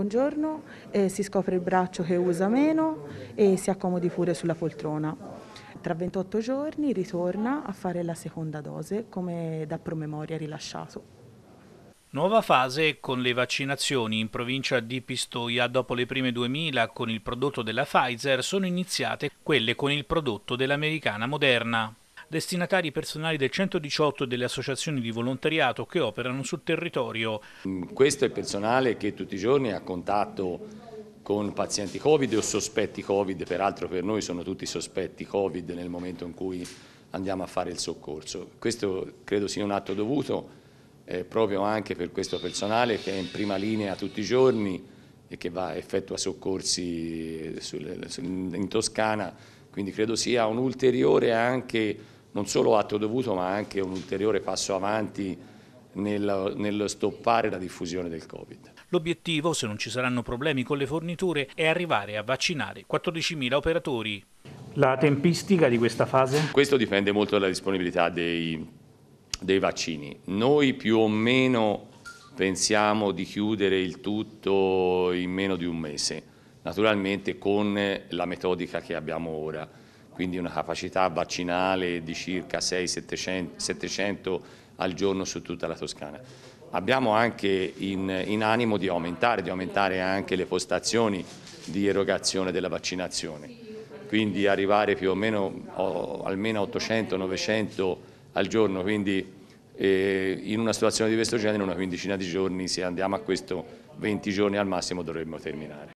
Un giorno eh, si scopre il braccio che usa meno e si accomodi pure sulla poltrona. Tra 28 giorni ritorna a fare la seconda dose come da promemoria rilasciato. Nuova fase con le vaccinazioni in provincia di Pistoia. Dopo le prime 2000 con il prodotto della Pfizer sono iniziate quelle con il prodotto dell'americana Moderna destinatari personali del 118 delle associazioni di volontariato che operano sul territorio. Mm, questo è personale che tutti i giorni ha contatto con pazienti Covid o sospetti Covid, peraltro per noi sono tutti sospetti Covid nel momento in cui andiamo a fare il soccorso. Questo credo sia un atto dovuto eh, proprio anche per questo personale che è in prima linea tutti i giorni e che va, effettua soccorsi sul, in Toscana, quindi credo sia un ulteriore anche non solo atto dovuto ma anche un ulteriore passo avanti nello nel, stoppare la diffusione del Covid. L'obiettivo, se non ci saranno problemi con le forniture, è arrivare a vaccinare 14.000 operatori. La tempistica di questa fase? Questo dipende molto dalla disponibilità dei, dei vaccini. Noi più o meno pensiamo di chiudere il tutto in meno di un mese, naturalmente con la metodica che abbiamo ora quindi una capacità vaccinale di circa 600-700 al giorno su tutta la Toscana. Abbiamo anche in, in animo di aumentare, di aumentare anche le postazioni di erogazione della vaccinazione, quindi arrivare più o meno o, almeno 800-900 al giorno, quindi eh, in una situazione di questo genere in una quindicina di giorni, se andiamo a questo 20 giorni al massimo dovremmo terminare.